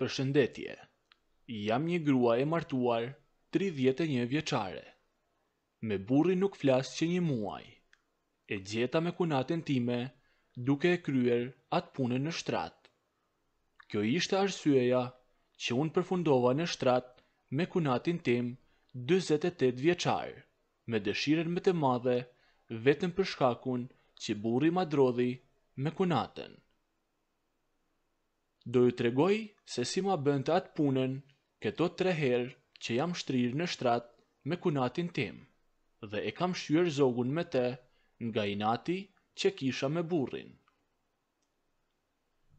Përshëndetje. Jam një grua e martuar, 31 vjeçare. Me burrin nuk flas që një muaj. E gjeta me kunatën time, duke e kryer atë punën në shtrat. Kjo ishte arsyeja që unë përfundova në shtrat me kunatin tim 28 vjeçar, me dëshirën më të madhe vetëm për shkakun që burri madrodhi drodhi me kunatën do ju tregoj se si ma bënte atë punën këto tre herë që jam shtrirë në shtrat me kunatin tim dhe e kam shyër zogun me te nga inati që kisha me burrin.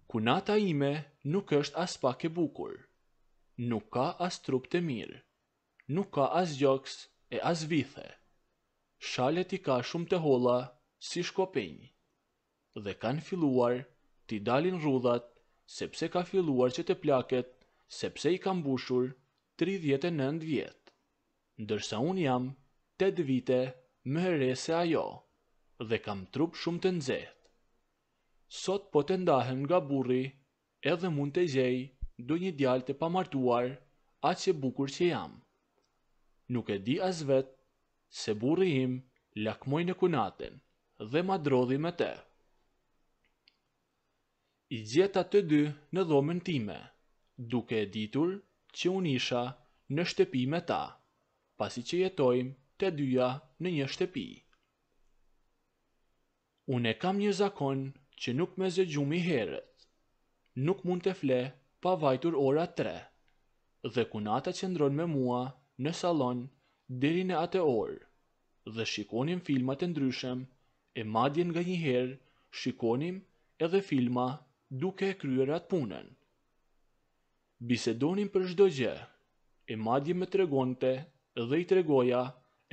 Kunata ime nuk është as pak e bukur, nuk ka as trup të mirë, nuk ka as gjoks e as vithe. Shalet i ka shumë të holla si shkopenjë dhe kanë filluar t'i dalin rudhat sepse ka filluar që të plaket, sepse i kam bushur 39 vjetë. Ndërsa unë jam 8 vite më herese se ajo, dhe kam trup shumë të nxehtë. Sot po të ndahem nga burri, edhe mund të gjej du një djalë të pamartuar atë që bukur që jam. Nuk e di as vetë se burri im lakmoj në kunatën dhe ma drodhi me të i gjeta të dy në dhomën time, duke e ditur që unë isha në shtepi me ta, pasi që jetojmë të dyja në një shtepi. Unë e kam një zakon që nuk me zëgjumi herët, nuk mund të fle pa vajtur ora tre, dhe kunata që ndronë me mua në salon diri në ate orë, dhe shikonim filmat e ndryshem, e madjen nga një herë, shikonim edhe filma duke e kryer atë punën. Bisedonin për çdo gjë, e madje më tregonte dhe i tregoja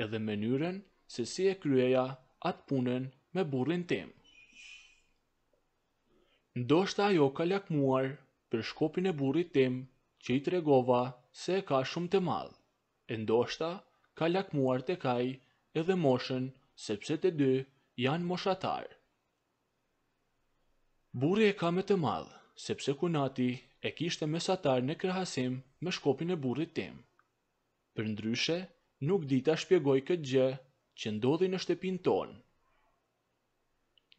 edhe mënyrën se si e kryeja atë punën me burrin tim. Ndoshta shta ajo ka lakmuar për shkopin e burrit tim që i tregova se e ka shumë të madhë, e ndo shta ka lakmuar të kaj edhe moshën sepse të dy janë moshatarë. Burri e ka me të madhë, sepse kunati e kishte mesatar në krahasim me shkopin e burrit tim. Për ndryshe, nuk dita shpjegoj këtë gjë që ndodhi në shtepin ton.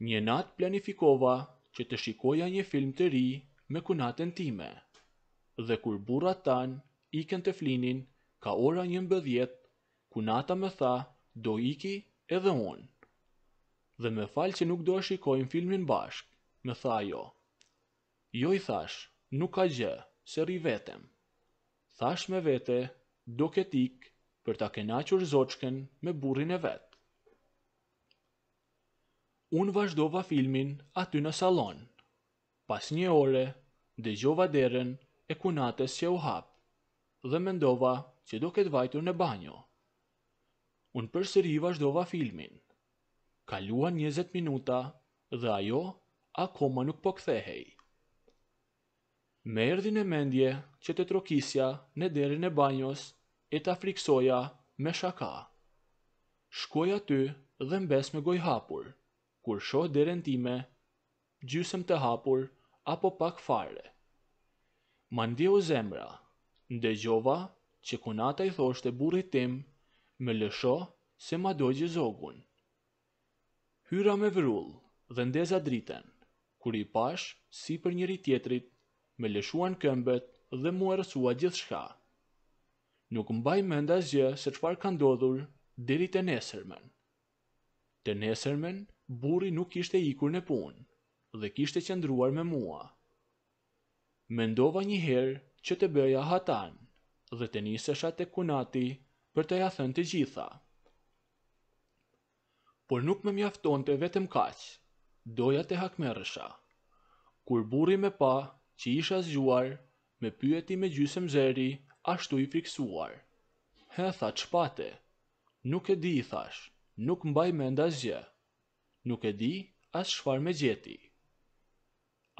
Një nat planifikova që të shikoja një film të ri me kunatën time. Dhe kur burra tan ikën të flinin, ka ora një mbëdhjet, kunata me tha do iki edhe unë. Dhe me falë që nuk do e shikojmë filmin bashkë. Më tha jo. Jo i thash, nuk ka gjë, se ri vetem. Thash me vete, duke tik, për ta kena qërë zoqken me burin e vetë. Unë vazhdova filmin aty në salon. Pas një ore, dhe gjova deren e kunates që u hapë, dhe mendova që do këtë vajtur në banjo. Unë përsëri vazhdova filmin. Kaluan njëzet minuta dhe ajo akoma nuk po kthehej. Me erdhin në mendje që të trokisja në derin e banjos e ta friksoja me shaka. Shkoj aty dhe mbes me goj hapur, kur shoh derën time, gjysëm të hapur apo pak fare. Ma o zemra, ndëgjova që kunata i thoshte burit tim, me lësho se ma dojgje zogun. Hyra me vrull dhe ndeza dritën kur i pash si për njëri tjetrit, me lëshuan këmbet dhe mu erësua gjithë shka. Nuk mbaj me ndazgjë se qëpar ka ndodhur diri të nesërmen. Të nesërmen, buri nuk ishte ikur në punë dhe kishte qëndruar me mua. Mendova një herë që të bëja hatan dhe të njësësha të kunati për të jathën të gjitha. Por nuk me mjafton të vetëm kaxë doja të hakmerësha. Kur buri me pa, që isha zgjuar, me pyeti me gjysëm zeri, ashtu i fiksuar. He, tha, qpate, nuk e di, i thash, nuk mbaj me ndazgje, nuk e di, as shfar me gjeti.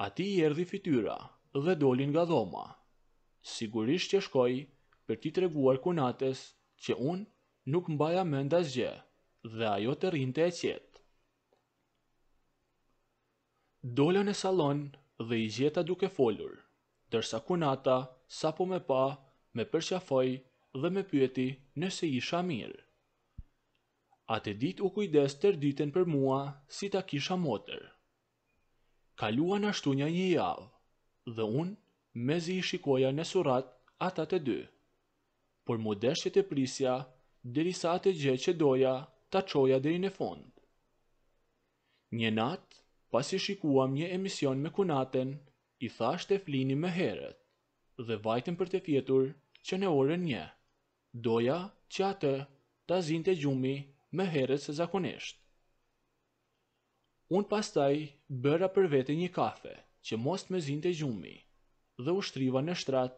A ti i erdi fityra dhe dolin nga dhoma. Sigurisht që shkoj për ti treguar kunates që unë nuk mbaja me ndazgje dhe ajo të rinte e qetë. Dole në salon dhe i gjeta duke folur, dërsa kunata sa po me pa, me përqafoj dhe me pyeti nëse isha mirë. Ate dit u kujdes të ditën për mua si ta kisha motër. Kaluan ashtu një një javë dhe unë me zi i shikoja në surat ata të dy. Por mu deshqet e prisja dheri sa atë gjë që doja ta qoja dheri në fond. Një natë pasi shikuam një emision me kunaten, i thash të flini me heret, dhe vajtëm për të fjetur që në orën një, doja që atë të azin të gjumi me heret se zakonisht. Unë pastaj bëra për vete një kafe që most me zin të gjumi dhe u shtriva në shtrat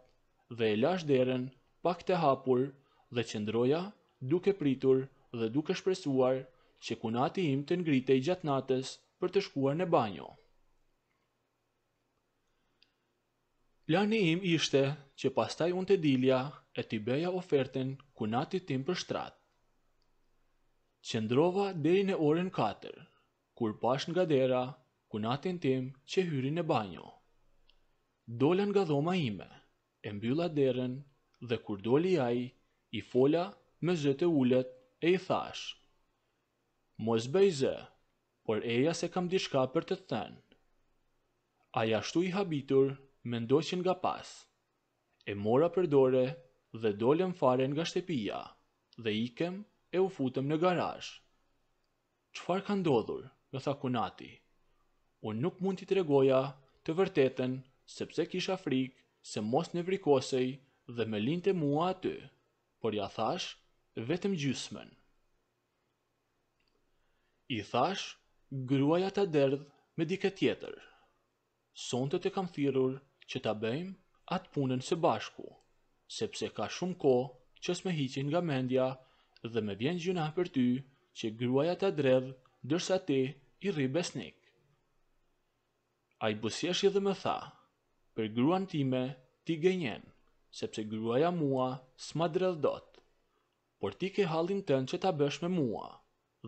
dhe e lash derën pak të hapur dhe qëndroja duke pritur dhe duke shpresuar që kunati im të ngrite i gjatë natës për të shkuar në banjo. Plani im ishte që pastaj unë të dilja e t'i beja ofertën ku nati tim për shtratë. Qëndrova deri në orën 4, kur pash nga dera, ku natin tim që hyri në banjo. Dola nga dhoma ime, e mbylla derën dhe kur doli aj, i fola me zëte ullet e i thash. Mos bëj zë, por eja se kam dishka për të thënë. Aja shtu i habitur, me ndoqin nga pas. E mora për dore dhe dolem fare nga shtepia dhe ikem e u futëm në garash. Qfar ka ndodhur, me tha kunati. Unë nuk mund t'i tregoja të vërtetën sepse kisha frikë se mos në vrikosej dhe me linte mua aty, por ja thash vetëm gjysmen. I thash gruaja të derdh me dike tjetër. Sonte të kam thirur që të bëjmë atë punën së bashku, sepse ka shumë ko që s'me hiqin nga mendja dhe me vjen gjuna për ty që gruaja të dredh dërsa ti i rri besnik. A i busjeshi dhe me tha, për gruan time ti gënjen, sepse gruaja mua s'ma dredh dot, por ti ke halin tën që ta bësh me mua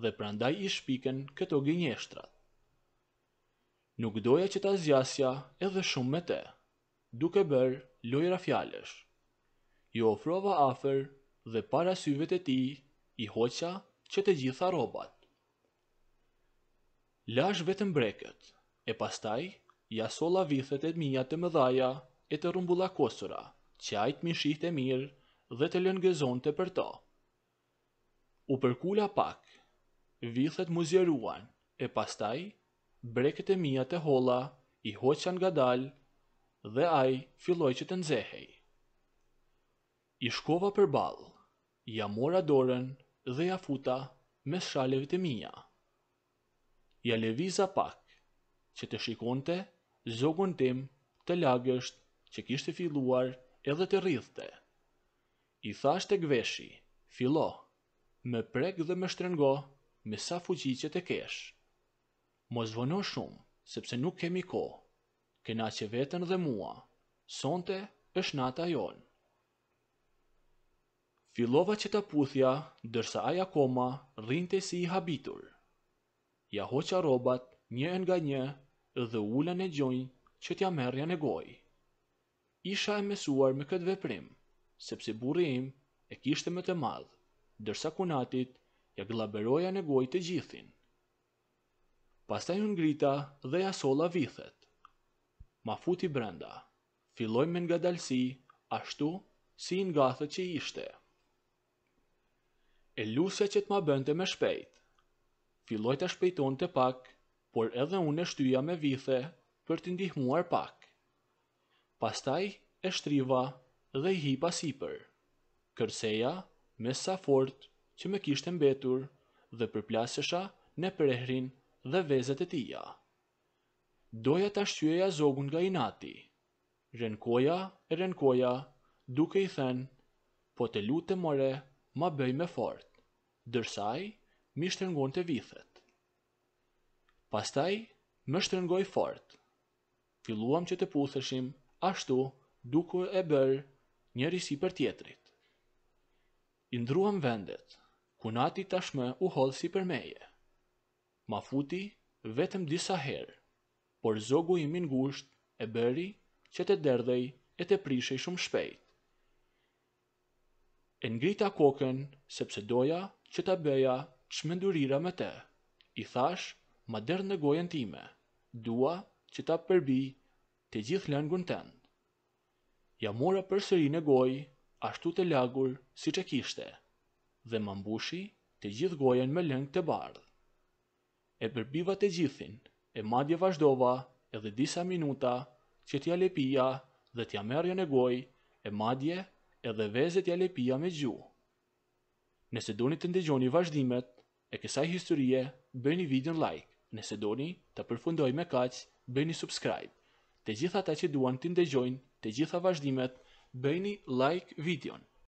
dhe prandaj i shpiken këto gënjeshtrat. Nuk doja që ta zjasja edhe shumë me te, duke bërë lojra fjalesh. Jo ofrova afer dhe para syve të ti i hoqa që të gjitha robat. Lash vetëm breket, e pastaj ja solla vithet e mia të mëdhaja e të rumbulla kosura, që ajt më shihte mirë dhe të lëngëzon të për to. U përkula pak, vithet mu zjeruan, e pastaj, breket e mija të hola, i hoqan nga dal, dhe aj filloj që të nzehej. I shkova për bal, ja mora dorën dhe ja futa me shaleve të mija. Ja leviza pak, që të shikonte, zogon tim të lagësht që kishte filluar edhe të rrithte. I thasht e gveshi, fillo, me prek dhe me shtrengo me sa fuqi që të kesh. Mos vono shumë, sepse nuk kemi ko. Kena që vetën dhe mua, sonte është nata jonë. Filova që të puthja, dërsa aja koma rrinte si i habitur. Ja hoqa robat një nga një dhe ullën e gjojnë që t'ja merja në goj. Isha e mesuar me këtë veprim, sepse burim e kishtë me të madhë, dërsa kunatit ja glaberoja në gojë të gjithin. Pastaj unë ngrita dhe ja solla vithet. Ma futi brenda, filloj me nga ashtu si nga thë që ishte. E luse që të ma bënte me shpejt. Filloj të shpejton të pak, por edhe unë e shtyja me vithe për të ndihmuar pak. Pastaj e shtriva dhe i hipa sipër. Kërseja me sa fort që me kishtë mbetur dhe përplasësha në përehrin dhe vezet e tia. Doja të ashtyëja zogun nga inati. Renkoja, renkoja, duke i then, po të lutë të more, ma bëj me fort, dërsaj, mi shtërngon të vithet. Pastaj, më shtërngoj fort. Filuam që të puthëshim, ashtu, duke e bërë, njëri si për tjetrit. Indruam vendet punati tashmë u hollë si për meje. Ma futi vetëm disa herë, por zogu i min gusht e bëri që të derdhej e të prishej shumë shpejt. E ngrita kokën sepse doja që ta bëja çmendurira me të. I thash, ma derdh në gojën time. Dua që ta përbi të gjithë lëngun tënd. Ja mora përsëri në gojë, ashtu të lagur si që kishte dhe mambushi, të gjithë gojen me lëngë të bardhë. E përbiva të gjithin, e madje vazhdova edhe disa minuta që t'ja lepia dhe t'ja merjën e goj, e madje edhe vezet t'ja lepia me gjuhë. Nëse doni të ndëgjoni vazhdimet e kësaj historie, bëni video like. Nëse doni të përfundoj me kaq, bëni subscribe. Të gjitha ta që duan të ndëgjojnë, të gjitha vazhdimet, bëni like videon.